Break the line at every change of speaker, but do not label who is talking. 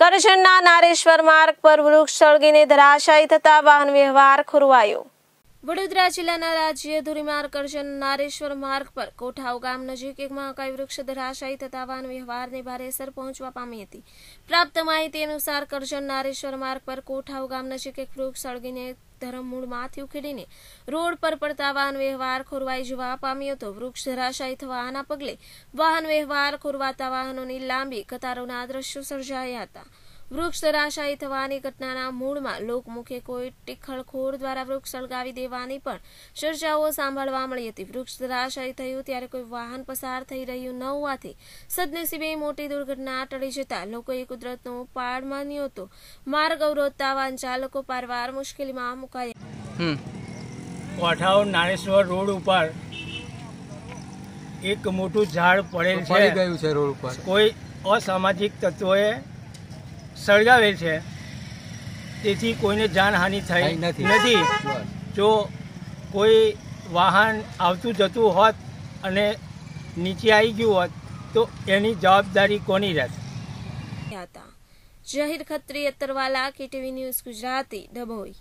કરજણના નારેશ્વર માર્ગ પર વૃક્ષ સળગીને ધરાશાયી થતા વાહન વ્યવહાર ખોરવાયો વડોદરા જિલ્લાના રાજ્ય ધોરીમાર્ગ કરજણ નારેશ્વર માર્ગ પર કોઠાવ ગામ નજીક એક મહાકાય વૃક્ષ ધરાશાયી થતા વાહન વ્યવહારને ભારે અસર પહોંચવા પામી હતી પ્રાપ્ત માહિતી અનુસાર કરજણ નારેશ્વર માર્ગ પર કોઠાવ ગામ નજીક એક વૃક્ષ સળગીને ધરમમૂળમાંથી ઉખેડીને રોડ પર પડતા વાહન વ્યવહાર ખોરવાઈ જવા પામ્યો હતો વૃક્ષ ધરાશાયી થવા આના પગલે વાહન વ્યવહાર ખોરવાતા વાહનોની લાંબી કતારોના દ્રશ્યો સર્જાયા હતા વૃક્ષ ધરાશાયી થવાની ઘટનાના મૂળમાં લોકમુખે કોઈ ટીખળખોર દ્વારા વૃક્ષ સળગાવી દેવાની પણ ચર્ચાઓ સાંભળવા મળી હતી વૃક્ષ ધરાશાયી થયું ત્યારે કોઈ વાહન પસાર થઈ રહ્યું ન હોવાથી સદનસીબે મોટી દુર્ઘટના ટળી જતા લોકોએ કુદરતનો પાડ માન્યો હતો માર્ગ અવરોધતા વાહન ચાલકો પારવાર મુશ્કેલીમાં મુકાયા
નાણેશ્વર રોડ ઉપર એક મોટું ઝાડ પડેલ છે રોડ ઉપર કોઈ અસામાજિક તત્વોએ સળગાવેલ છે તેથી કોઈને જાનહાનિ થઈ નથી જો કોઈ વાહન આવતું જતું હોત અને નીચે આવી ગયું હોત તો એની જવાબદારી કોની
રહેત જાહેર ખત્રી અત્તરવાલા કેટીવી ન્યૂઝ ગુજરાતી ડભોઈ